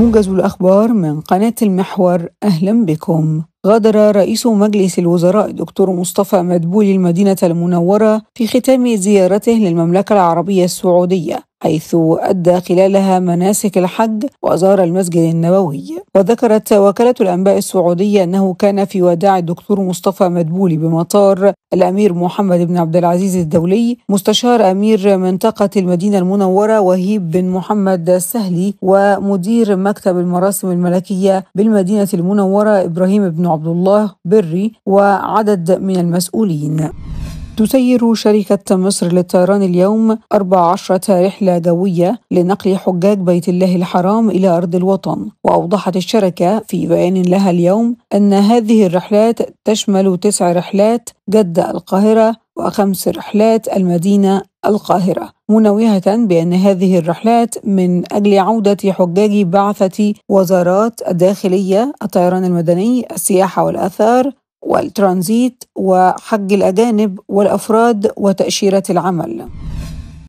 موجز الأخبار من قناة المحور أهلا بكم غادر رئيس مجلس الوزراء الدكتور مصطفى مدبولي المدينة المنورة في ختام زيارته للمملكة العربية السعودية حيث أدى خلالها مناسك الحج وزار المسجد النبوي وذكرت وكالة الأنباء السعودية أنه كان في وداع الدكتور مصطفى مدبولي بمطار الأمير محمد بن عبد العزيز الدولي مستشار أمير منطقة المدينة المنورة وهيب بن محمد السهلي ومدير مكتب المراسم الملكية بالمدينة المنورة إبراهيم بن عبد الله بري وعدد من المسؤولين تسير شركة مصر للطيران اليوم 14 رحلة جوية لنقل حجاج بيت الله الحرام إلى أرض الوطن وأوضحت الشركة في بيان لها اليوم أن هذه الرحلات تشمل تسع رحلات جدة القاهرة وخمس رحلات المدينة القاهرة منوهة بأن هذه الرحلات من أجل عودة حجاج بعثة وزارات الداخلية الطيران المدني السياحة والآثار والترانزيت وحج الأجانب والأفراد وتأشيرة العمل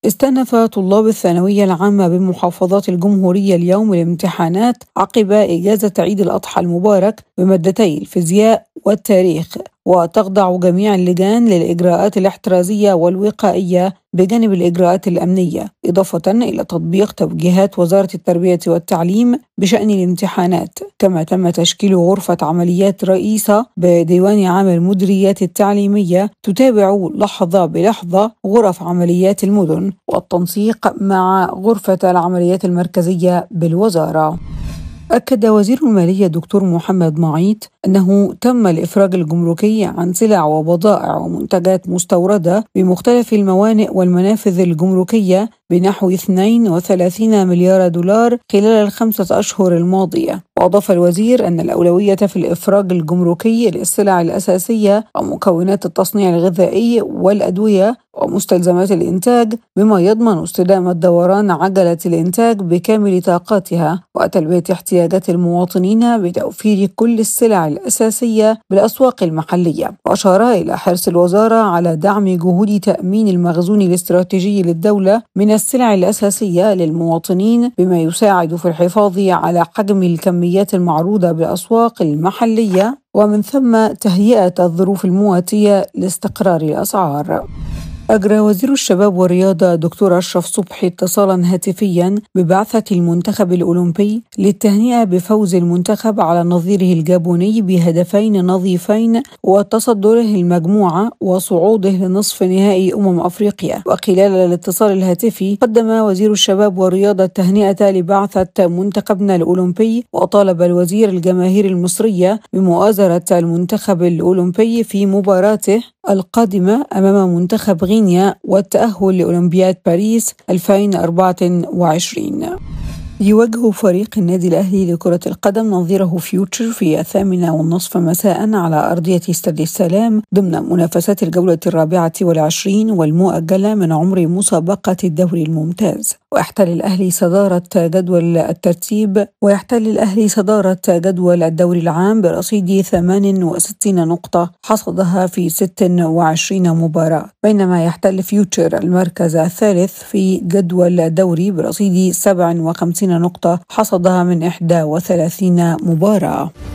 استأنف طلاب الثانوية العامة بمحافظات الجمهورية اليوم الامتحانات عقب إجازة عيد الأضحى المبارك بمادتي الفيزياء والتاريخ وتخضع جميع اللجان للإجراءات الاحترازية والوقائية بجانب الإجراءات الأمنية إضافة إلى تطبيق توجيهات وزارة التربية والتعليم بشأن الامتحانات كما تم تشكيل غرفة عمليات رئيسة بديوان عام المديريات التعليمية تتابع لحظة بلحظة غرف عمليات المدن والتنسيق مع غرفة العمليات المركزية بالوزارة أكد وزير المالية الدكتور محمد معيط أنه تم الإفراج الجمركي عن سلع وبضائع ومنتجات مستوردة بمختلف الموانئ والمنافذ الجمركية بنحو 32 مليار دولار خلال الخمسة أشهر الماضية وأضاف الوزير أن الأولوية في الإفراج الجمركي للسلع الأساسية ومكونات التصنيع الغذائي والأدوية ومستلزمات الإنتاج بما يضمن استدامة دوران عجلة الإنتاج بكامل طاقاتها وتلبية احتياجات المواطنين بتوفير كل السلع الأساسية بالأسواق المحلية وأشار إلى حرص الوزارة على دعم جهود تأمين المخزون الاستراتيجي للدولة من السلع الأساسية للمواطنين بما يساعد في الحفاظ على حجم الكميات المعروضة بالأسواق المحلية ومن ثم تهيئة الظروف المواتية لاستقرار الأسعار أجرى وزير الشباب والرياضة دكتور أشرف صبحي اتصالا هاتفيا ببعثة المنتخب الأولمبي للتهنئة بفوز المنتخب على نظيره الجابوني بهدفين نظيفين وتصدره المجموعة وصعوده لنصف نهائي أمم أفريقيا وخلال الاتصال الهاتفي قدم وزير الشباب والرياضة التهنئة لبعثة منتخبنا الأولمبي وطالب الوزير الجماهير المصرية بمؤازرة المنتخب الأولمبي في مباراته القادمة أمام منتخب غينيا والتأهل لأولمبياد باريس 2024 يواجه فريق النادي الأهلي لكرة القدم نظيره فيوتشر في الثامنة والنصف مساء على أرضية استاد السلام ضمن منافسات الجولة الرابعة والعشرين والمؤجلة من عمر مسابقة الدوري الممتاز ويحتل الأهلي صدارة جدول الترتيب ويحتل الأهلي صدارة جدول الدوري العام برصيد 68 نقطة حصدها في 26 مباراة بينما يحتل فيوتشر المركز الثالث في جدول الدوري برصيد 57 نقطة حصدها من 31 مباراة